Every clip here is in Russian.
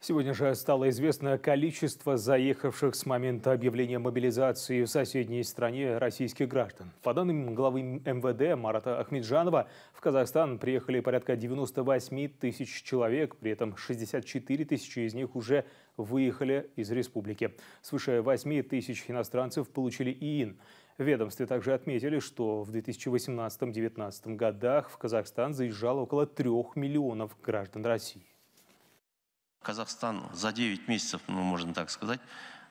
Сегодня же стало известно количество заехавших с момента объявления мобилизации в соседней стране российских граждан. По данным главы МВД Марата Ахмеджанова, в Казахстан приехали порядка 98 тысяч человек, при этом 64 тысячи из них уже выехали из республики. Свыше 8 тысяч иностранцев получили ИИН. В ведомстве также отметили, что в 2018-2019 годах в Казахстан заезжало около трех миллионов граждан России. Казахстан за 9 месяцев, ну, можно так сказать,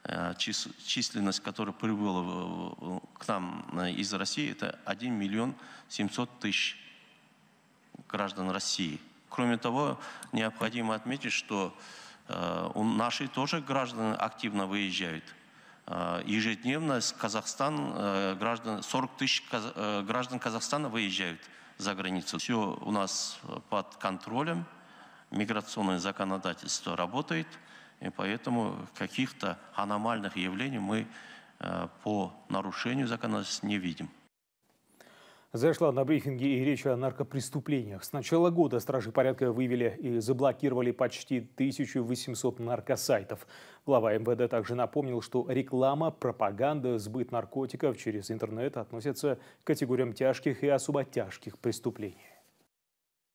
э, численность, которая прибыла к нам э, из России, это 1 миллион 700 тысяч граждан России. Кроме того, необходимо отметить, что э, у наши тоже граждане активно выезжают. Ежедневно с Казахстана граждан, 40 тысяч граждан Казахстана выезжают за границу. Все у нас под контролем миграционное законодательство работает, и поэтому каких-то аномальных явлений мы э, по нарушению законодательства не видим. Зашла на брифинге и речь о наркопреступлениях. С начала года стражи порядка вывели и заблокировали почти 1800 наркосайтов. Глава МВД также напомнил, что реклама, пропаганда, сбыт наркотиков через интернет относятся к категориям тяжких и особо тяжких преступлений.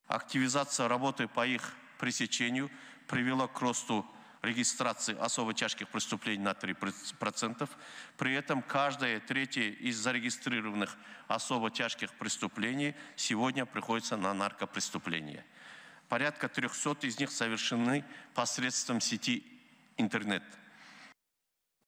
Активизация работы по их пресечению привело к росту регистрации особо тяжких преступлений на 3%. При этом каждое третье из зарегистрированных особо тяжких преступлений сегодня приходится на наркопреступление. Порядка 300 из них совершены посредством сети интернет –